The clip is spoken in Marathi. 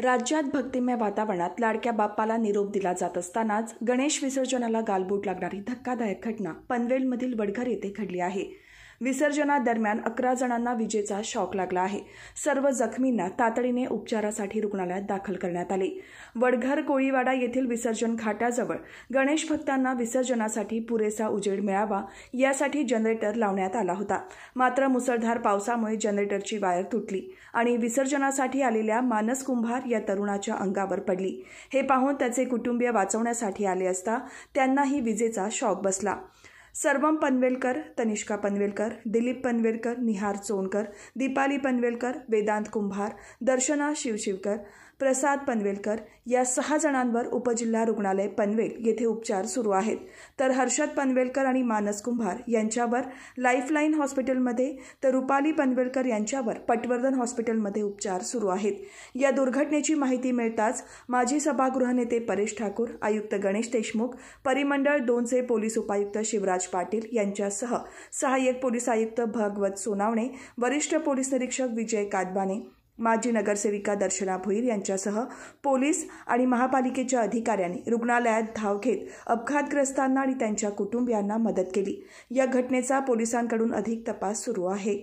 राज्यात भक्तिमय वातावरणात लाडक्या बाप्पाला निरोप दिला जात असतानाच गणेश विसर्जनाला गालबोट लागणारी धक्कादायक घटना पनवेलमधील वडघर येथे घडली आहे विसर्जनादरम्यान अकरा जणांना विजेचा शॉक लागला आहे सर्व जखमींना तातडीने उपचारासाठी रुग्णालयात दाखल करण्यात आले वडघर कोळीवाडा येथील विसर्जन घाटाजवळ गणेश भक्तांना विसर्जनासाठी पुरेसा उजेड मिळावा यासाठी जनरेटर लावण्यात आला होता मात्र मुसळधार पावसामुळे जनरेटरची वायर तुटली आणि विसर्जनासाठी आलेल्या मानस कुंभार या तरुणाच्या अंगावर पडली हे पाहून त्याचे कुटुंबीय वाचवण्यासाठी आले असता त्यांनाही विजेचा शॉक बसला सर्वम पनवेलकर तनिष्का पनवेलकर दिलीप पनवेलकर निहार चोनकर दीपाली पनवेलकर वेदांत कुंभार दर्शना शिवशिवकर प्रसाद पनवेलकर या सहा जणांवर उपजिल्हा रुग्णालय पनवेल येथे उपचार सुरू आहेत तर हर्षद पनवेलकर आणि मानस कुंभार यांच्यावर लाईफलाईन हॉस्पिटलमध्ये तर रुपाली पनवेलकर यांच्यावर पटवर्धन हॉस्पिटलमध्ये उपचार सुरू आहेत या दुर्घटनेची माहिती मिळताच माजी सभागृह नेते परेश ठाकूर आयुक्त गणेश देशमुख परिमंडळ दोनचे पोलीस उपायुक्त शिवराज पाटील यांच्यासह सहाय्यक पोलीस आयुक्त भागवत सोनावणे वरिष्ठ पोलीस निरीक्षक विजय कादबाने माजी नगरसेविका दर्शना भोईर यांच्यासह पोलीस आणि महापालिकेच्या अधिकाऱ्यांनी रुग्णालयात धाव घेत अपघातग्रस्तांना आणि त्यांच्या कुटुंबियांना मदत केली या घटनेचा पोलिसांकडून अधिक तपास सुरू आहे